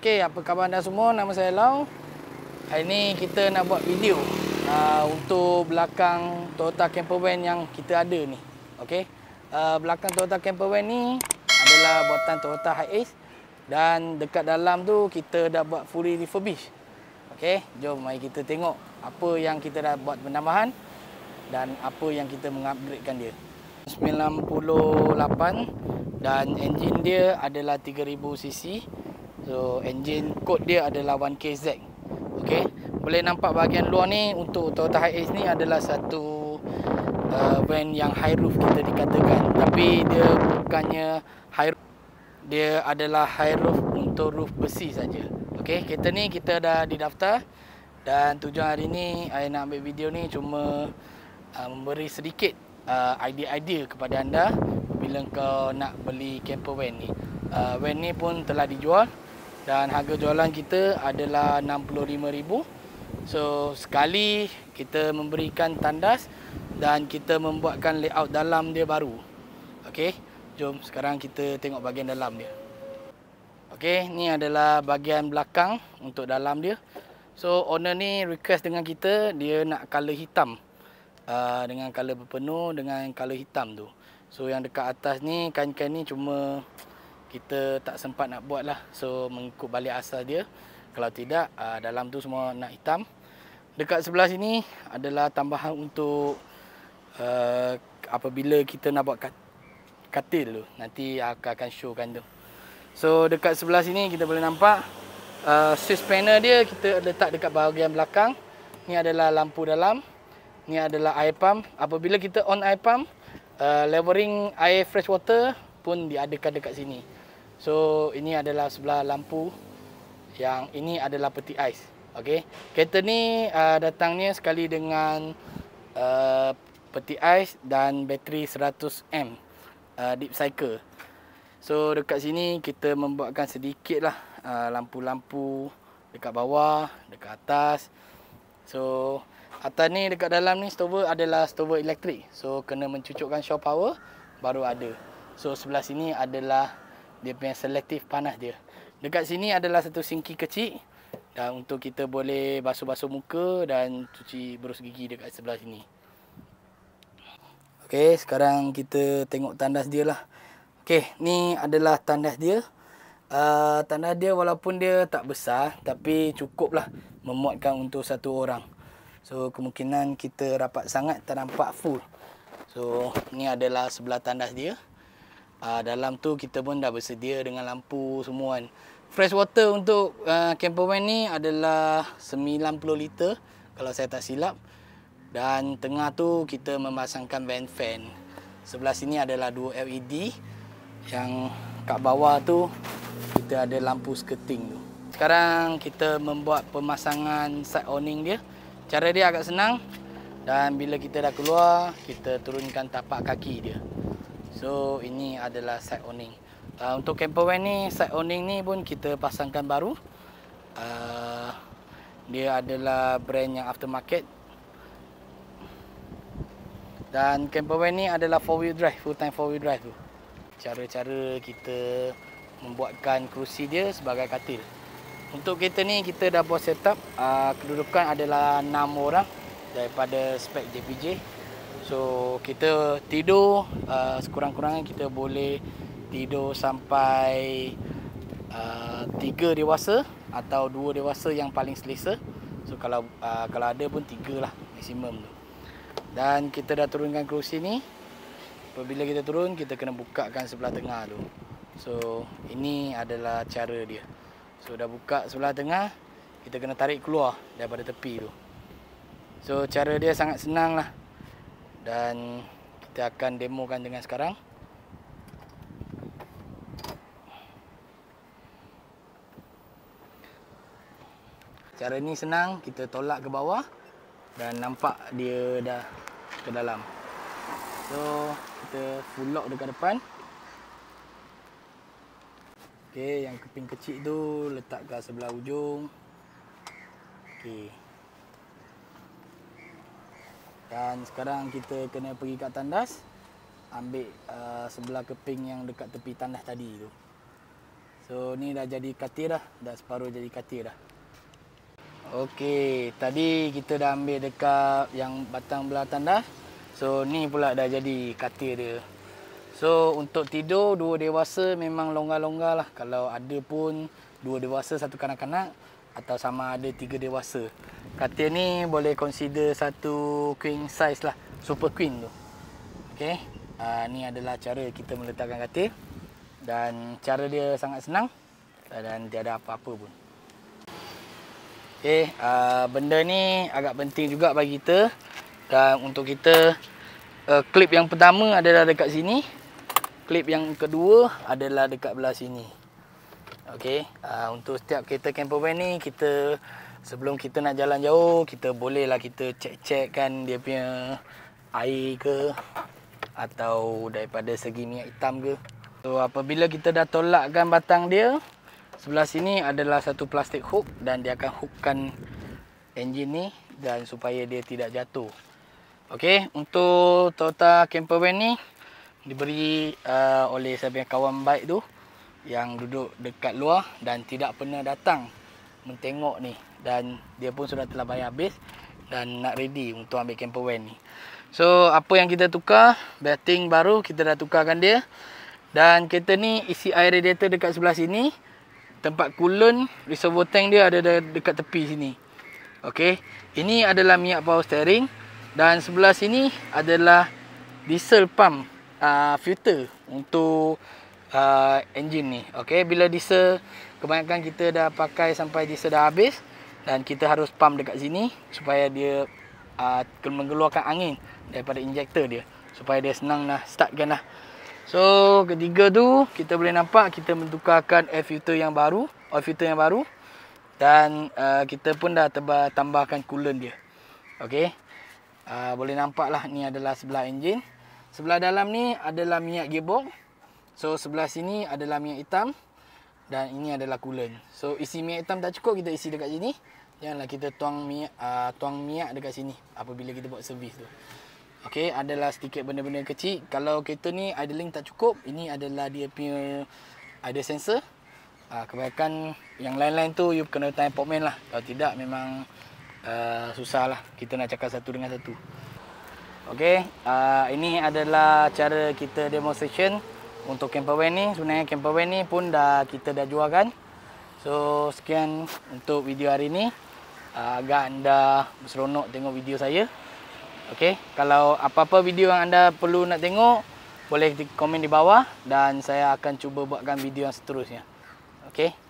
Okey, apa khabar anda semua? Nama saya Lau. Hari ini kita nak buat video uh, untuk belakang Toyota camper van yang kita ada ni. Okey. Uh, belakang Toyota camper van ni adalah buatan Toyota Hiace dan dekat dalam tu kita dah buat fully refurbish. Okey, jom mari kita tengok apa yang kita dah buat penambahan dan apa yang kita mengupgradekan dia. 98 dan enjin dia adalah 3000 cc So engine code dia adalah 1KZ. okay. Boleh nampak bahagian luar ni untuk Toyota Hiace ni adalah satu uh, van yang high roof kita dikatakan tapi dia bukannya high roof. dia adalah high roof untuk roof besi saja. Okey, kereta ni kita dah didaftar dan tujuan hari ni saya nak ambil video ni cuma uh, memberi sedikit uh, idea-idea uh, kepada anda bila kau nak beli camper van ni. Uh, van ni pun telah dijual dan harga jualan kita adalah RM65,000 so sekali kita memberikan tandas dan kita membuatkan layout dalam dia baru ok jom sekarang kita tengok bahagian dalam dia ok ni adalah bahagian belakang untuk dalam dia so owner ni request dengan kita dia nak colour hitam uh, dengan colour berpenuh dengan colour hitam tu so yang dekat atas ni kain-kain ni cuma kita tak sempat nak buat lah so mengikut balik asal dia kalau tidak uh, dalam tu semua nak hitam dekat sebelah sini adalah tambahan untuk uh, apabila kita nak buat kat katil dulu nanti aku akan showkan tu so dekat sebelah sini kita boleh nampak uh, ah, switch panel dia kita letak dekat bahagian belakang ni adalah lampu dalam ni adalah air pump apabila kita on air pump uh, levering air fresh water pun diadakan dekat sini So ini adalah sebelah lampu yang ini adalah peti ais. Okay, Kereta ni uh, datangnya sekali dengan uh, peti ais dan bateri 100 m uh, deep cycle. So dekat sini kita membuatkan sedikit lah uh, lampu-lampu dekat bawah, dekat atas. So atas ni dekat dalam ni stover adalah stover elektrik. So kena mencucukkan shore power baru ada. So sebelah sini adalah dia punya selektif panas dia. Dekat sini adalah satu sinki kecil dan untuk kita boleh basuh-basuh muka dan cuci berus gigi dekat sebelah sini. Okey, sekarang kita tengok tandas dia lah. Okey, ni adalah tandas dia. Uh, tandas dia walaupun dia tak besar tapi cukup lah memuatkan untuk satu orang. So, kemungkinan kita rapat sangat tak nampak full. So, ni adalah sebelah tandas dia uh, dalam tu kita pun dah bersedia dengan lampu semua kan. Fresh water untuk uh, ah, camperman ni adalah 90 liter kalau saya tak silap. Dan tengah tu kita memasangkan vent fan. Sebelah sini adalah dua LED yang kat bawah tu kita ada lampu skirting tu. Sekarang kita membuat pemasangan side awning dia. Cara dia agak senang dan bila kita dah keluar kita turunkan tapak kaki dia. So ini adalah side awning. Uh, ah, untuk camper van ni side awning ni pun kita pasangkan baru. Uh, dia adalah brand yang aftermarket. Dan camper van ni adalah four wheel drive, full time four wheel drive tu. Cara-cara kita membuatkan kerusi dia sebagai katil. Untuk kereta ni kita dah buat setup uh, kedudukan adalah 6 orang daripada spek JPJ So kita tidur uh, sekurang-kurangnya kita boleh tidur sampai uh, tiga dewasa atau dua dewasa yang paling selesa. So kalau uh, kalau ada pun tiga lah maksimum tu. Dan kita dah turunkan kerusi ni. Apabila kita turun, kita kena bukakan sebelah tengah tu. So, ini adalah cara dia. So, dah buka sebelah tengah, kita kena tarik keluar daripada tepi tu. So, cara dia sangat senang lah dan kita akan demokan dengan sekarang cara ni senang kita tolak ke bawah dan nampak dia dah ke dalam so kita full lock dekat depan ok yang keping kecil tu letak ke sebelah ujung ok dan sekarang kita kena pergi kat tandas ambil uh, sebelah keping yang dekat tepi tandas tadi tu. So ni dah jadi katir dah, dah separuh jadi katir dah. Okey, tadi kita dah ambil dekat yang batang belah tandas. So ni pula dah jadi katir dia. So untuk tidur dua dewasa memang longgar-longgar lah. Kalau ada pun dua dewasa satu kanak-kanak atau sama ada tiga dewasa. Katil ni boleh consider satu queen size lah, super queen tu. Okey. Uh, ni adalah cara kita meletakkan katil dan cara dia sangat senang dan tiada apa-apa pun. Okey, uh, benda ni agak penting juga bagi kita dan untuk kita uh, klip yang pertama adalah dekat sini. Klip yang kedua adalah dekat belah sini. Okey, uh, untuk setiap kereta camper van ni kita sebelum kita nak jalan jauh, kita bolehlah kita cek-cek kan dia punya air ke atau daripada segi minyak hitam ke. So apabila kita dah tolakkan batang dia, sebelah sini adalah satu plastik hook dan dia akan hookkan enjin ni dan supaya dia tidak jatuh. Okey, untuk Toyota camper van ni diberi uh, oleh saya kawan baik tu yang duduk dekat luar dan tidak pernah datang mentengok ni dan dia pun sudah telah bayar habis dan nak ready untuk ambil camper van ni. So apa yang kita tukar, batting baru kita dah tukarkan dia. Dan kereta ni isi air radiator dekat sebelah sini. Tempat coolant, reservoir tank dia ada dekat tepi sini. Okey, ini adalah minyak power steering dan sebelah sini adalah diesel pump uh, filter untuk uh, engine ni. Okey, bila diesel kebanyakan kita dah pakai sampai diesel dah habis dan kita harus pump dekat sini supaya dia uh, mengeluarkan angin daripada injektor dia supaya dia senang nak lah, startkan lah. So, ketiga tu kita boleh nampak kita mentukarkan air filter yang baru, oil filter yang baru dan uh, kita pun dah tebal, tambahkan coolant dia. Okey. Uh, boleh nampak lah ni adalah sebelah enjin. Sebelah dalam ni adalah minyak gearbox. So sebelah sini adalah minyak hitam dan ini adalah coolant. So isi minyak hitam tak cukup kita isi dekat sini. Janganlah kita tuang minyak uh, ah, tuang minyak dekat sini apabila kita buat servis tu. okay? adalah sedikit benda-benda kecil. Kalau kereta ni idling tak cukup, ini adalah dia punya ada sensor. Uh, kebanyakan yang lain-lain tu you kena tanya portman lah. Kalau tidak memang uh, susah lah kita nak cakap satu dengan satu. Okay, uh, ini adalah cara kita demonstration untuk camper van ni sebenarnya camper van ni pun dah kita dah jual kan. so sekian untuk video hari ni ah, agak anda seronok tengok video saya ok kalau apa-apa video yang anda perlu nak tengok boleh komen di bawah dan saya akan cuba buatkan video yang seterusnya ok ok